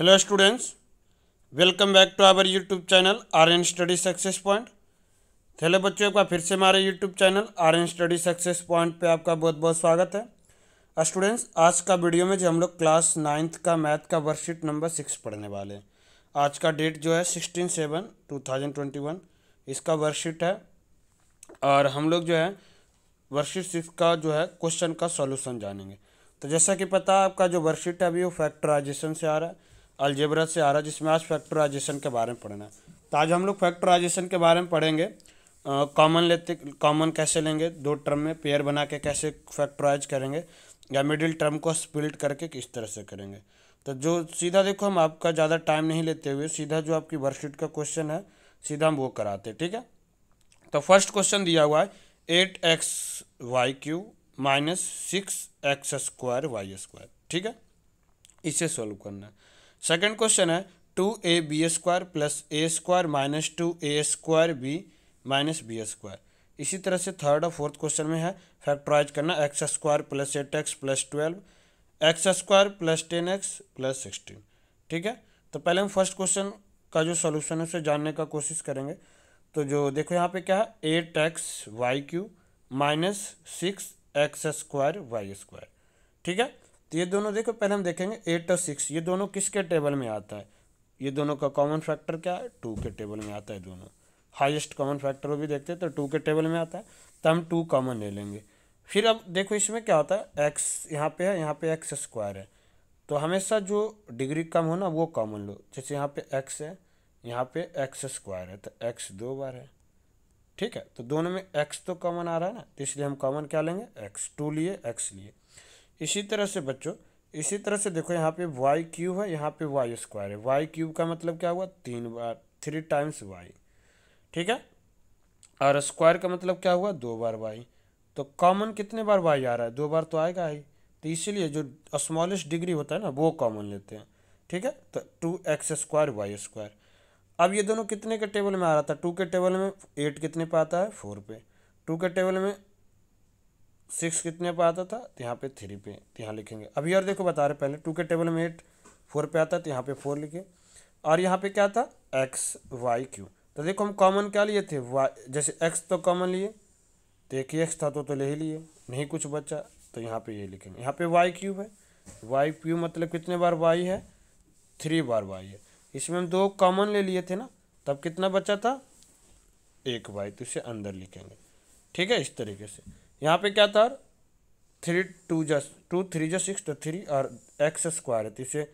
Hello students welcome back to our YouTube channel R N study success point hello बच्चों का फिर से हमारे YouTube channel R N study success point पे आपका बहुत बहुत स्वागत है स्टूडेंट्स आज का वीडियो में जो हम लोग क्लास नाइन्थ का मैथ का वर्कशीट नंबर सिक्स पढ़ने वाले हैं आज का डेट जो है sixteen seven two thousand twenty one इसका वर्कशीट है और हम लोग जो है वर्कशीट सिक्स का जो है क्वेश्चन का सोल्यूशन जानेंगे तो जैसा कि पता है आपका जो वर्कशीट है अभी वो फैक्टराइजेशन से आ रहा है अलजेबरा से आ रहा है जिसमें आज फैक्टराइजेशन के बारे में पढ़ना है तो आज हम लोग फैक्टराइजेशन के बारे में पढ़ेंगे कॉमन लेते कॉमन कैसे लेंगे दो टर्म में पेयर बना के कैसे फैक्टराइज करेंगे या मिडिल टर्म को स्प्लिट करके किस तरह से करेंगे तो जो सीधा देखो हम आपका ज़्यादा टाइम नहीं लेते हुए सीधा जो आपकी वर्कशीट का क्वेश्चन है सीधा हम वो कराते ठीक है तो फर्स्ट क्वेश्चन दिया हुआ है eight x y q minus six x square y square ठीक है इसे सॉल्व करना है सेकेंड क्वेश्चन है two a b square plus a square minus two a square b minus b square इसी तरह से थर्ड और फोर्थ क्वेश्चन में है फैक्ट्राइज करना x square plus eight x plus twelve x square plus ten x plus sixteen ठीक है तो पहले हम फर्स्ट क्वेश्चन का जो सोल्यूशन है उसे जानने का कोशिश करेंगे तो जो देखो यहाँ पे क्या है eight x y q minus six x square y square ठीक है तो ये दोनों देखो पहले हम देखेंगे एट और सिक्स ये दोनों किसके टेबल में आता है ये दोनों का कॉमन फैक्टर क्या है टू के टेबल में आता है दोनों हाईएस्ट कॉमन फैक्टर भी देखते हैं तो टू के टेबल में आता है तो हम टू कॉमन ले लेंगे फिर अब देखो इसमें क्या होता है एक्स यहाँ पे है यहाँ पे एक्स स्क्वायर है तो हमेशा जो डिग्री कम हो ना वो कॉमन लो जैसे यहाँ पे एक्स है यहाँ पे एक्स स्क्वायर है तो एक्स दो बार है ठीक है तो दोनों में एक्स तो कॉमन आ रहा है ना तो इसलिए हम कॉमन क्या लेंगे एक्स टू लिए एक्स लिए इसी तरह से बच्चों इसी तरह से देखो यहाँ पे वाई क्यूब है यहाँ पे वाई स्क्वायर है वाई क्यूब का मतलब क्या हुआ तीन बार थ्री टाइम्स वाई ठीक है और स्क्वायर का मतलब क्या हुआ दो बार वाई तो कॉमन कितने बार वाई आ रहा है दो बार तो आएगा ही तो इसीलिए जो स्मॉलेस्ट डिग्री होता है ना वो कॉमन लेते हैं ठीक है तो two x square y square अब ये दोनों कितने के टेबल में आ रहा था टू के टेबल में एट कितने पे आता है फोर पे टू के टेबल में सिक्स कितने पे आता था तो यहाँ पे थ्री पे तो यहाँ लिखेंगे अभी और देखो बता रहे पहले टू के टेबल में एट फोर पे आता तो यहाँ पे फोर लिखे और यहाँ पे क्या था एक्स वाई क्यू तो देखो हम कॉमन क्या लिए थे वाई जैसे एक्स तो कॉमन लिए तो एक ही एक्स था तो तो ले ही लिए नहीं कुछ बच्चा तो यहाँ पे ये यह लिखेंगे यहाँ पे वाई क्यूब है वाई क्यू मतलब कितने बार वाई है थ्री बार वाई है इसमें हम दो कॉमन ले लिए थे ना तब कितना बचा था एक वाई तो इसे अंदर लिखेंगे ठीक है इस तरीके से यहाँ पे क्या था थ्री टू जस टू थ्री जस सिक्स तो थ्री और एक्स स्क्वायर है तो इसे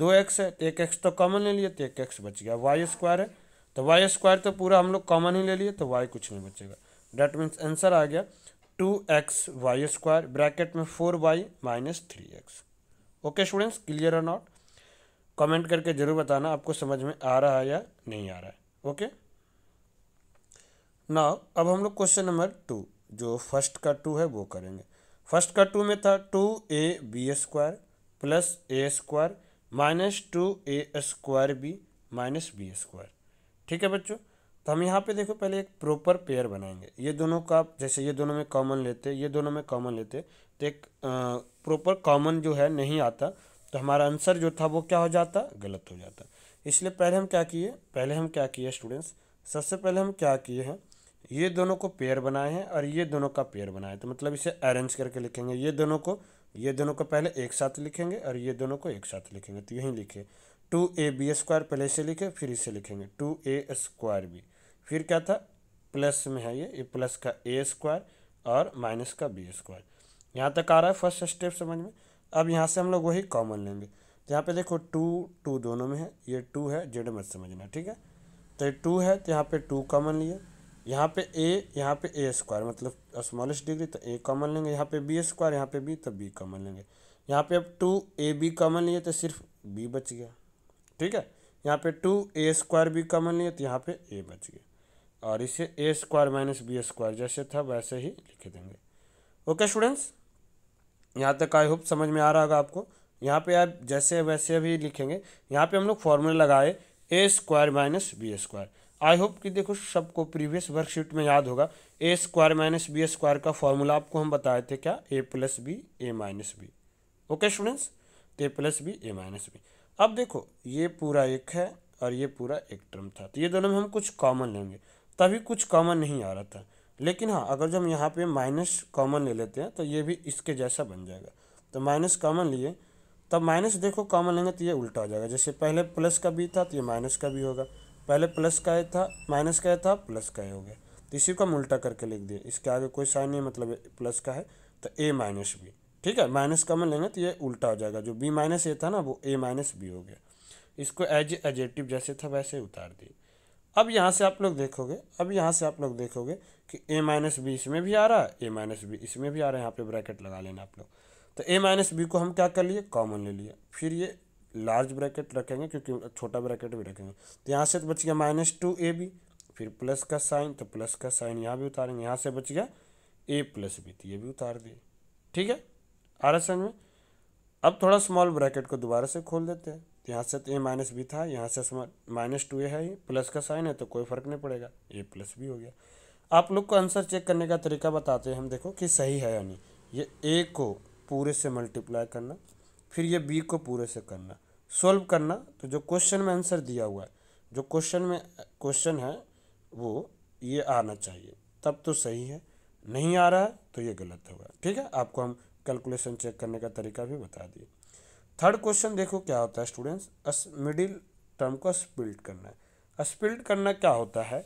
दो एक्स है तो एक एक्स तो कॉमन ले लिए तो एक एक्स बच गया वाई स्क्वायर है तो वाई स्क्वायर तो पूरा हम लोग कॉमन ही ले लिए तो वाई कुछ नहीं बचेगा डैट मीन्स आंसर आ गया two x y square bracket में four y minus three x okay students clear और नॉट कमेंट करके ज़रूर बताना आपको समझ में आ रहा है या नहीं आ रहा है ओके okay? अब हम लोग क्वेश्चन नंबर टू जो फर्स्ट का टू है वो करेंगे फर्स्ट का टू में था two a b square plus a square minus two a square b minus b square ठीक है बच्चों तो हम यहाँ पे देखो पहले एक प्रॉपर पेयर बनाएंगे ये दोनों का जैसे ये दोनों में कॉमन लेते ये दोनों में कॉमन लेते तो एक प्रॉपर कॉमन जो है नहीं आता तो हमारा आंसर जो था वो क्या हो जाता गलत हो जाता इसलिए पहले हम क्या किए पहले हम क्या किए स्टूडेंट्स सबसे पहले हम क्या किए हैं ये दोनों को पेयर बनाए हैं और ये दोनों का पेयर बनाए तो मतलब इसे अरेंज करके लिखेंगे ये दोनों को ये दोनों को पहले एक साथ लिखेंगे और ये दोनों को एक साथ लिखेंगे तो यहीं लिखे टू ए बी स्क्वायर पहले इसे लिखे फिर इसे लिखेंगे टू ए स्क्वायर बी फिर क्या था प्लस में है ये ये प्लस का ए स्क्वायर और माइनस का बी स्क्वायर यहाँ तक आ रहा है फर्स्ट स्टेप समझ में अब यहाँ से हम लोग वही कॉमन लेंगे तो यहाँ पे देखो टू टू दोनों में है ये टू है जेड मत समझना ठीक है तो ये टू है तो यहाँ पे टू कॉमन लिए यहाँ पे ए यहाँ पे ए स्क्वायर मतलब स्मॉलेस्ट डिग्री तो ए कॉमन लेंगे यहाँ पे बी स्क्वायर यहाँ पे बी तो बी कॉमन लेंगे यहाँ पे अब टू ए बी कॉमन लिए तो सिर्फ बी बच गया ठीक है यहाँ पे two a square b common लिए तो यहाँ पे ए बच गया और इसे a square minus b square जैसे था वैसे ही लिख देंगे ओके स्टूडेंट्स यहाँ तक आई होप समझ में आ रहा होगा आपको यहाँ पे आप जैसे वैसे भी लिखेंगे यहाँ पे हम लोग फॉर्मूला लगाए a square minus b square I hope कि देखो सबको प्रीवियस वर्कशीट में याद होगा a square minus b square का फॉर्मूला आपको हम बताए थे क्या a plus b a minus b okay students तो a plus b a minus b अब देखो ये पूरा एक है और ये पूरा एक टर्म था तो ये दोनों में हम कुछ कॉमन लेंगे तभी कुछ कॉमन नहीं आ रहा था लेकिन हाँ अगर जब हम यहाँ पे माइनस कॉमन ले लेते हैं तो ये भी इसके जैसा बन जाएगा तो माइनस कॉमन लिए तब माइनस देखो कॉमन लेंगे तो ये उल्टा हो जाएगा जैसे पहले प्लस का बी था तो ये माइनस का भी होगा पहले प्लस का था माइनस का था प्लस का हो गया तो इसी को हम उल्टा करके लिख दिए इसके आगे कोई साइन नहीं मतलब प्लस का है तो ए माइनस बी ठीक है माइनस मन लेंगे तो ये उल्टा हो जाएगा जो बी माइनस ए था ना वो ए माइनस बी हो गया इसको एज एजेटिव जैसे था वैसे उतार दिए अब यहाँ से आप लोग देखोगे अब यहाँ से आप लोग देखोगे कि ए माइनस बी इसमें भी आ रहा है ए माइनस बी इसमें भी आ रहा है यहाँ पे ब्रैकेट लगा लेना आप लोग तो ए माइनस बी को हम क्या कर लिए कॉमन ले लिए फिर ये लार्ज ब्रैकेट रखेंगे क्योंकि छोटा ब्रैकेट भी रखेंगे तो यहाँ से तो बच गया माइनस टू ए बी फिर प्लस का साइन तो प्लस का साइन यहाँ भी उतारेंगे यहाँ से बच गया ए प्लस बी तो ये भी उतार दिए ठीक है आ रहा समझ में अब थोड़ा स्मॉल ब्रैकेट को दोबारा से खोल देते हैं तो यहाँ से तो ए माइनस बी था यहाँ से माइनस टू ए है ये प्लस का साइन है तो कोई फर्क नहीं पड़ेगा ए प्लस बी हो गया आप लोग को आंसर चेक करने का तरीका बताते हैं हम देखो कि सही है या नहीं ये ए को पूरे से मल्टीप्लाई करना फिर ये बी को पूरे से करना सॉल्व करना तो जो क्वेश्चन में आंसर दिया हुआ है जो क्वेश्चन में क्वेश्चन है वो ये आना चाहिए तब तो सही है नहीं आ रहा है तो ये गलत होगा ठीक है आपको हम कैलकुलेशन चेक करने का तरीका भी बता दिए थर्ड क्वेश्चन देखो क्या होता है स्टूडेंट्स अस मिडिल टर्म को स्पिल्ट करना है स्पिल्ट करना क्या होता है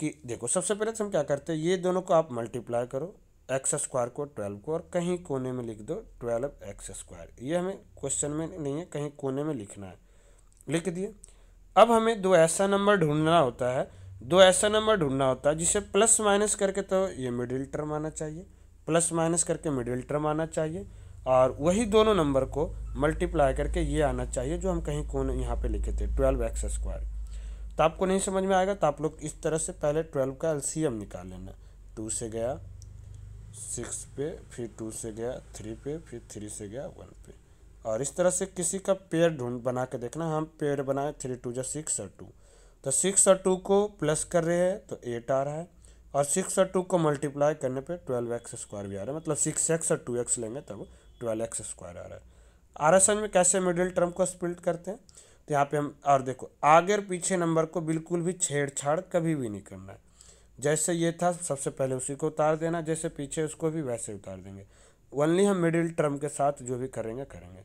कि देखो सबसे पहले तो हम क्या करते हैं ये दोनों को आप मल्टीप्लाई करो एक्स स्क्वायर को ट्वेल्व को और कहीं कोने में लिख दो ट्वेल्व एक्स स्क्वायर ये हमें क्वेश्चन में नहीं है कहीं कोने में लिखना है लिख दिए अब हमें दो ऐसा नंबर ढूंढना होता है दो ऐसा नंबर ढूंढना होता है जिसे प्लस माइनस करके तो ये मिडिल टर्म आना चाहिए प्लस माइनस करके मिडिल टर्म आना चाहिए और वही दोनों नंबर को मल्टीप्लाई करके ये आना चाहिए जो हम कहीं कोने यहाँ पर लिखे थे ट्वेल्व एक्स स्क्वायर तो आपको नहीं समझ में आएगा तो आप लोग इस तरह से पहले ट्वेल्व का एलसीएम निकाल लेना टू से गया सिक्स पे फिर टू से गया थ्री पे फिर थ्री से गया वन पे और इस तरह से किसी का पेयर ढूंढ बना के देखना हम पेयर बनाए थ्री टू जो सिक्स और टू तो सिक्स और टू को प्लस कर रहे हैं तो एट आ रहा है और सिक्स और टू को मल्टीप्लाई करने पे ट्वेल्व एक्स स्क्वायर भी आ रहा है मतलब सिक्स एक्स और टू एक्स लेंगे तब ट्वेल्व एक्स स्क्वायर आ रहा है आर एस में कैसे मिडिल टर्म को स्प्लिट करते हैं तो यहाँ पे हम और देखो आगे और पीछे नंबर को बिल्कुल भी छेड़छाड़ कभी भी नहीं करना है जैसे ये था सबसे पहले उसी को उतार देना जैसे पीछे उसको भी वैसे उतार देंगे ओनली हम मिडिल टर्म के साथ जो भी करेंगे करेंगे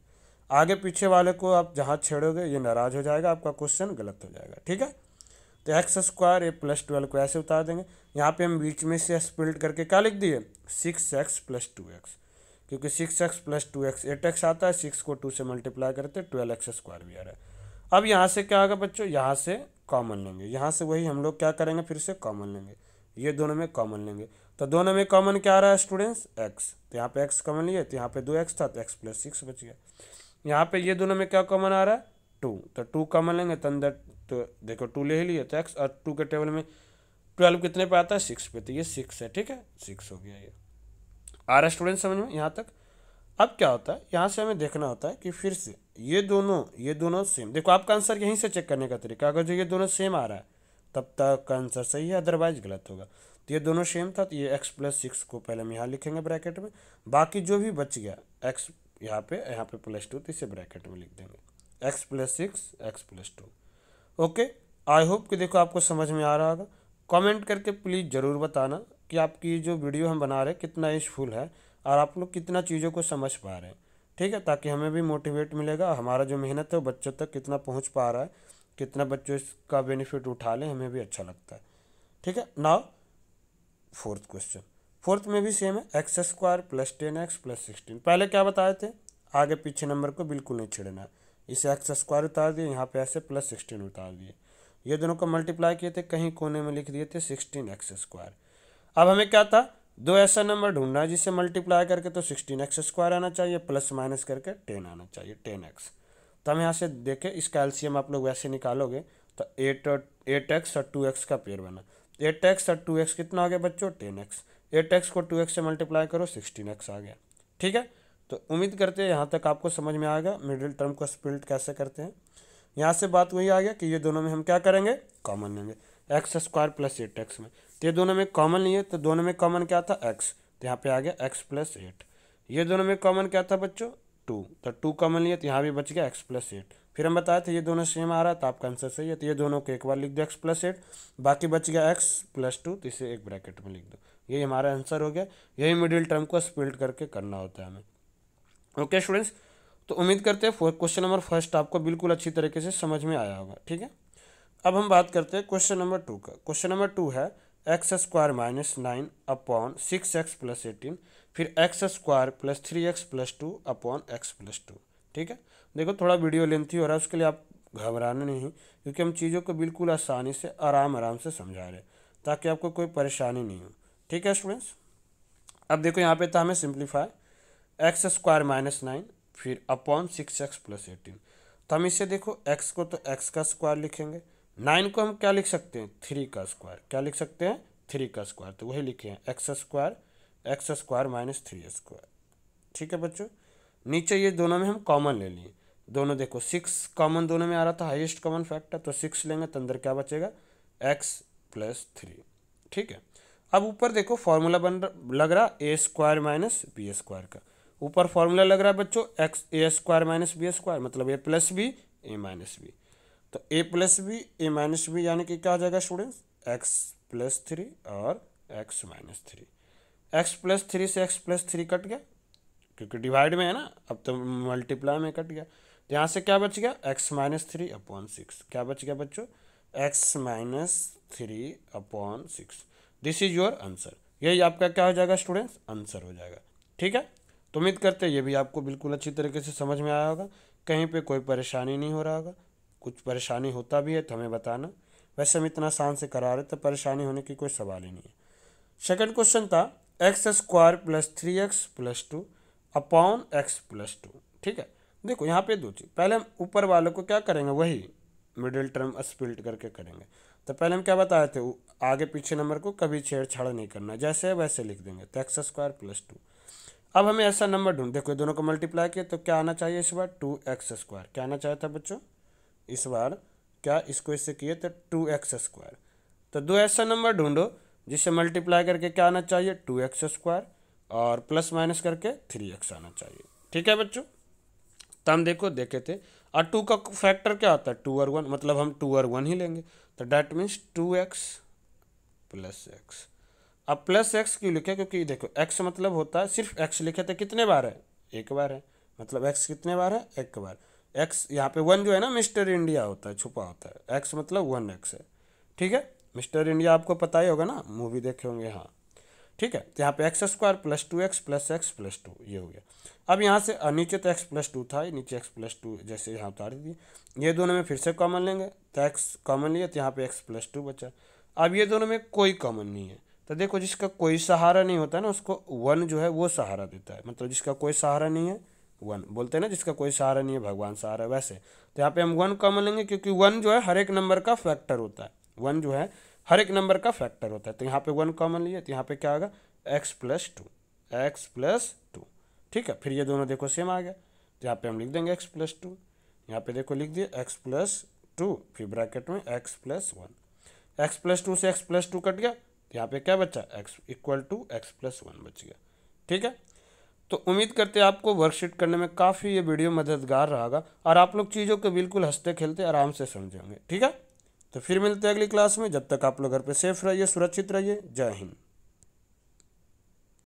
आगे पीछे वाले को आप जहाँ छेड़ोगे ये नाराज़ हो जाएगा आपका क्वेश्चन गलत हो जाएगा ठीक है तो x square a plus twelve को ऐसे उतार देंगे यहाँ पे हम बीच में से स्प्लिट करके क्या लिख दिए six x plus two x क्योंकि six x plus two x eight x आता है सिक्स को टू से मल्टीप्लाई करते ट्वेल्व एक्स स्क्वायर भी आ रहा है अब यहाँ से क्या होगा बच्चों यहाँ से कॉमन लेंगे यहाँ से वही हम लोग क्या करेंगे फिर से कॉमन लेंगे ये दोनों में कॉमन लेंगे तो दोनों में कॉमन क्या आ रहा है स्टूडेंट्स एक्स तो यहाँ पे एक्स कॉमन लिए तो यहाँ पे दो एक्स था तो एक्स प्लस सिक्स बच गया यहाँ पे ये दोनों में क्या कॉमन आ रहा है टू तो टू कॉमन लेंगे तो अंदर तो देखो टू ले ही लिए तो एक्स और टू के टेबल में ट्वेल्व कितने पे आता है सिक्स पे तो ये सिक्स है ठीक है सिक्स हो गया ये आ रहा स्टूडेंट समझ में यहाँ तक अब क्या होता है यहाँ से हमें देखना होता है कि फिर से ये दोनों ये दोनों सेम देखो आपका आंसर यहीं से चेक करने का तरीका अगर जो ये दोनों सेम आ रहा है तब तक का आंसर सही है अदरवाइज गलत होगा तो ये दोनों सेम था तो ये एक्स प्लस सिक्स को पहले हम यहाँ लिखेंगे ब्रैकेट में बाकी जो भी बच गया एक्स यहाँ पे यहाँ पे प्लस टू तो इसे ब्रैकेट में लिख देंगे x plus six x plus two okay I hope कि देखो आपको समझ में आ रहा होगा कमेंट करके प्लीज़ ज़रूर बताना कि आपकी जो वीडियो हम बना रहे हैं कितना यूजफुल है और आप लोग कितना चीज़ों को समझ पा रहे हैं ठीक है ताकि हमें भी मोटिवेट मिलेगा हमारा जो मेहनत है वो बच्चों तक कितना पहुँच पा रहा है कितना बच्चों इसका बेनिफिट उठा लें हमें भी अच्छा लगता है ठीक है नाउ फोर्थ क्वेश्चन फोर्थ में भी सेम है x square plus ten x plus sixteen पहले क्या बताए थे आगे पीछे नंबर को बिल्कुल नहीं छेड़ना इसे एक्स स्क्वायर उतार दिए यहाँ पे ऐसे प्लस सिक्सटीन उतार दिए ये दोनों को मल्टीप्लाई किए थे कहीं कोने में लिख दिए थे सिक्सटीन एक्स स्क्वायर अब हमें क्या था दो ऐसा नंबर ढूंढना जिसे जिससे मल्टीप्लाई करके तो सिक्सटीन एक्स स्क्वायर आना चाहिए प्लस माइनस करके टेन आना चाहिए टेन एक्स तो हम यहाँ से देखें इसका एल्सियम आप लोग वैसे निकालोगे तो एट और एट एक्स और टू एक्स का पेयर बना एट एक्स और टू एक्स कितना आ गया बच्चों टेन एक्स एट एक्स को टू एक्स से मल्टीप्लाई करो सिक्सटीन एक्स आ गया ठीक है तो उम्मीद करते हैं यहाँ तक आपको समझ में आएगा मिडिल टर्म को स्प्लिट कैसे करते हैं यहाँ से बात वही आ गया कि ये दोनों में हम क्या करेंगे कॉमन लेंगे x square plus eight x में तो ये दोनों में कॉमन लिए तो दोनों में कॉमन क्या था एक्स तो यहाँ पे आ गया एक्स प्लस एट ये दोनों में कॉमन क्या था बच्चों टू तो टू कॉमन लिए तो यहाँ भी बच गया एक्स प्लस एट फिर हम बताए थे ये दोनों सेम आ रहा है तो आपका आंसर सही है तो ये दोनों को एक बार लिख दो एक्स प्लस एट बाकी बच गया एक्स प्लस टू तो इसे एक ब्रैकेट में लिख दो यही हमारा आंसर हो गया यही मिडिल टर्म को स्प्लिट करके करना होता है हमें ओके स्टूडेंट्स तो उम्मीद करते हैं क्वेश्चन नंबर फर्स्ट आपको बिल्कुल अच्छी तरीके से समझ में आया होगा ठीक है अब हम बात करते हैं क्वेश्चन नंबर टू का क्वेश्चन नंबर टू है x square minus nine upon six x plus eighteen फिर x square plus three x plus two upon x plus two ठीक है देखो थोड़ा वीडियो लेंथी हो रहा है उसके लिए आप घबराना नहीं क्योंकि हम चीज़ों को बिल्कुल आसानी से आराम आराम से समझा रहे हैं ताकि आपको कोई परेशानी नहीं हो ठीक है स्टूडेंट्स अब देखो यहाँ पे था हमें simplify x square minus nine फिर upon six x plus eighteen तो हम इसे देखो एक्स को तो एक्स का स्क्वायर लिखेंगे नाइन को हम क्या लिख सकते हैं थ्री का स्क्वायर क्या लिख सकते हैं थ्री का स्क्वायर तो वही लिखे हैं x square x square minus three square ठीक है बच्चों नीचे ये दोनों में हम कॉमन ले लिए दोनों देखो सिक्स कॉमन दोनों में आ रहा था हाईएस्ट कॉमन फैक्टर तो सिक्स लेंगे तो अंदर क्या बचेगा एक्स प्लस थ्री ठीक है अब ऊपर देखो फॉर्मूला बन लग रहा a square minus b square का ऊपर फॉर्मूला लग रहा है बच्चों x a square minus b square मतलब a plus b a minus b तो a plus b a minus b यानी कि क्या आ जाएगा स्टूडेंट्स एक्स प्लस थ्री और x minus three x plus three से एक्स प्लस थ्री कट गया क्योंकि डिवाइड में है ना अब तो मल्टीप्लाई में कट गया तो यहाँ से क्या बच गया x minus three upon six क्या बच गया बच्चों x minus three upon six this is your answer यही आपका क्या हो जाएगा स्टूडेंट्स आंसर हो जाएगा ठीक है तो उम्मीद करते हैं ये भी आपको बिल्कुल अच्छी तरीके से समझ में आया होगा कहीं पे कोई परेशानी नहीं हो रहा होगा कुछ परेशानी होता भी है तो हमें बताना वैसे हम इतना आसान से करा रहे तो परेशानी होने की कोई सवाल ही नहीं है सेकेंड क्वेश्चन था x square plus three x plus two upon x plus two ठीक है देखो यहाँ पे दो चीज़ पहले हम ऊपर वालों को क्या करेंगे वही मिडिल टर्म स्प्लिट करके करेंगे तो पहले हम क्या बताए थे आगे पीछे नंबर को कभी छेड़छाड़ नहीं करना जैसे है वैसे लिख देंगे तो एक्स स्क्वायर प्लस टू अब हमें ऐसा नंबर ढूंढ देखो दोनों को मल्टीप्लाई किया तो क्या आना चाहिए इस बार टू एक्स स्क्वायर क्या आना चाहिए था बच्चों इस बार क्या इसको इससे किए तो टू एक्स स्क्वायर तो दो ऐसा नंबर ढूंढो जिससे मल्टीप्लाई करके क्या आना चाहिए टू एक्स स्क्वायर और प्लस माइनस करके थ्री एक्स आना चाहिए ठीक है बच्चों तो हम देखो देखे थे और टू का फैक्टर क्या आता है टू और वन मतलब हम टू और वन ही लेंगे तो that means two x plus x अब प्लस एक्स क्यों लिखे क्योंकि देखो एक्स मतलब होता है सिर्फ एक्स लिखे थे कितने बार है एक बार है मतलब एक्स कितने बार है एक बार एक्स यहाँ पे वन जो है ना मिस्टर इंडिया होता है छुपा होता है एक्स मतलब वन एक्स है ठीक है मिस्टर इंडिया आपको पता ही होगा ना मूवी देखे होंगे हाँ ठीक है तो यहाँ पे x square plus two x plus x plus two ये हो गया अब यहाँ से नीचे तो एक्स प्लस टू था नीचे एक्स प्लस टू जैसे यहाँ उतार दिए ये दोनों में फिर से कॉमन लेंगे तो एक्स कॉमन लिया तो यहाँ पे एक्स प्लस टू बचा अब ये दोनों में कोई कॉमन नहीं है तो देखो जिसका कोई सहारा नहीं होता है ना उसको वन जो है वो सहारा देता है मतलब जिसका कोई सहारा नहीं है वन बोलते हैं ना जिसका कोई सहारा नहीं है भगवान सहारा वैसे तो यहाँ पे हम वन कॉमन लेंगे क्योंकि वन जो है हर एक नंबर का फैक्टर होता है वन जो है हर एक नंबर का फैक्टर होता है तो यहाँ पे वन कॉमन लिए तो यहाँ पे क्या होगा x plus two x plus two ठीक है फिर ये दोनों देखो सेम आ गया तो यहाँ पे हम लिख देंगे एक्स प्लस टू यहाँ पे देखो लिख दिए एक्स प्लस टू फिर ब्रैकेट में x plus one x plus two से एक्स प्लस टू कट गया तो यहाँ पे क्या बचा x equal to x plus one बच गया ठीक है तो उम्मीद करते हैं आपको वर्कशीट करने में काफ़ी ये वीडियो मददगार रहेगा और आप लोग चीज़ों को बिल्कुल हंसते खेलते आराम से समझेंगे ठीक है तो फिर मिलते हैं अगली क्लास में जब तक आप लोग घर पे सेफ रहिए सुरक्षित रहिए जय हिंद